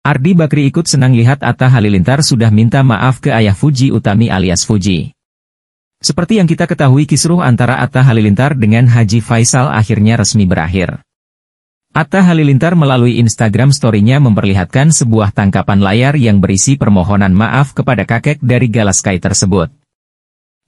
Ardi Bakri ikut senang lihat Atta Halilintar sudah minta maaf ke ayah Fuji Utami alias Fuji. Seperti yang kita ketahui kisruh antara Atta Halilintar dengan Haji Faisal akhirnya resmi berakhir. Atta Halilintar melalui Instagram story-nya memperlihatkan sebuah tangkapan layar yang berisi permohonan maaf kepada kakek dari Galaskai tersebut.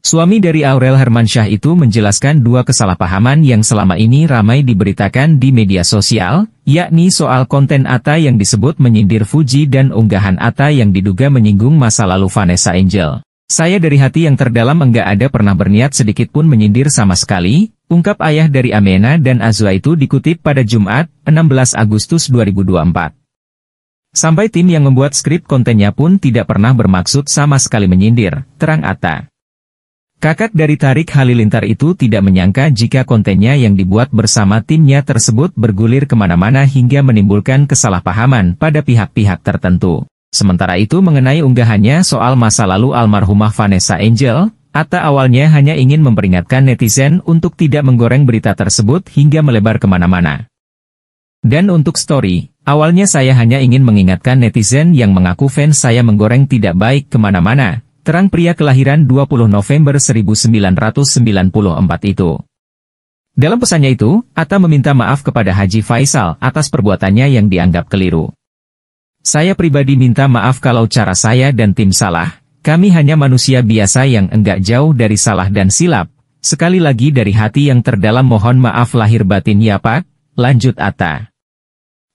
Suami dari Aurel Hermansyah itu menjelaskan dua kesalahpahaman yang selama ini ramai diberitakan di media sosial, yakni soal konten Atta yang disebut menyindir Fuji dan unggahan Atta yang diduga menyinggung masa lalu Vanessa Angel. Saya dari hati yang terdalam enggak ada pernah berniat sedikit pun menyindir sama sekali, ungkap ayah dari Amena dan Azwa itu dikutip pada Jumat, 16 Agustus 2024. Sampai tim yang membuat skrip kontennya pun tidak pernah bermaksud sama sekali menyindir, terang Atta. Kakak dari Tarik Halilintar itu tidak menyangka jika kontennya yang dibuat bersama timnya tersebut bergulir kemana-mana hingga menimbulkan kesalahpahaman pada pihak-pihak tertentu. Sementara itu mengenai unggahannya soal masa lalu almarhumah Vanessa Angel, Atta awalnya hanya ingin memperingatkan netizen untuk tidak menggoreng berita tersebut hingga melebar kemana-mana. Dan untuk story, awalnya saya hanya ingin mengingatkan netizen yang mengaku fans saya menggoreng tidak baik kemana-mana, terang pria kelahiran 20 November 1994 itu. Dalam pesannya itu, Atta meminta maaf kepada Haji Faisal atas perbuatannya yang dianggap keliru. Saya pribadi minta maaf kalau cara saya dan tim salah, kami hanya manusia biasa yang enggak jauh dari salah dan silap, sekali lagi dari hati yang terdalam mohon maaf lahir batin ya Pak, lanjut Atta.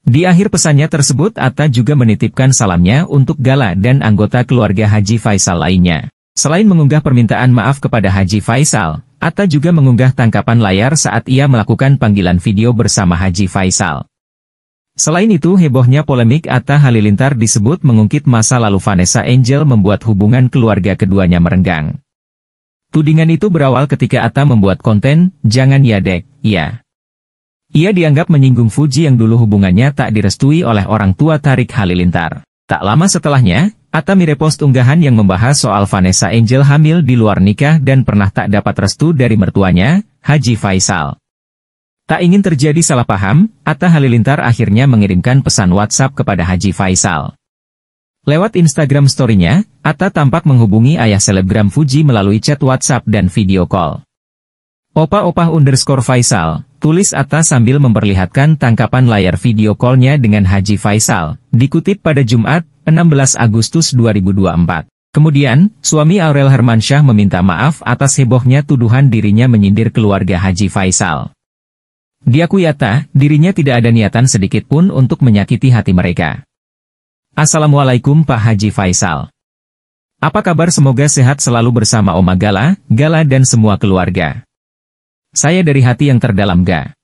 Di akhir pesannya tersebut Atta juga menitipkan salamnya untuk Gala dan anggota keluarga Haji Faisal lainnya. Selain mengunggah permintaan maaf kepada Haji Faisal, Atta juga mengunggah tangkapan layar saat ia melakukan panggilan video bersama Haji Faisal. Selain itu hebohnya polemik Atta Halilintar disebut mengungkit masa lalu Vanessa Angel membuat hubungan keluarga keduanya merenggang. Tudingan itu berawal ketika Atta membuat konten, Jangan Yadek, Ya. Iya. Ia dianggap menyinggung Fuji yang dulu hubungannya tak direstui oleh orang tua Tarik Halilintar. Tak lama setelahnya, Atta merepost unggahan yang membahas soal Vanessa Angel hamil di luar nikah dan pernah tak dapat restu dari mertuanya, Haji Faisal. Tak ingin terjadi salah paham, Atta Halilintar akhirnya mengirimkan pesan WhatsApp kepada Haji Faisal. Lewat Instagram story-nya, Atta tampak menghubungi ayah selebgram Fuji melalui chat WhatsApp dan video call. Opa-opa underscore Faisal, Tulis Atta sambil memperlihatkan tangkapan layar video call-nya dengan Haji Faisal, dikutip pada Jumat, 16 Agustus 2024. Kemudian, suami Aurel Hermansyah meminta maaf atas hebohnya tuduhan dirinya menyindir keluarga Haji Faisal. Diakui Atta, dirinya tidak ada niatan sedikit pun untuk menyakiti hati mereka. Assalamualaikum Pak Haji Faisal. Apa kabar semoga sehat selalu bersama Oma Gala, Gala dan semua keluarga. Saya dari hati yang terdalam ga.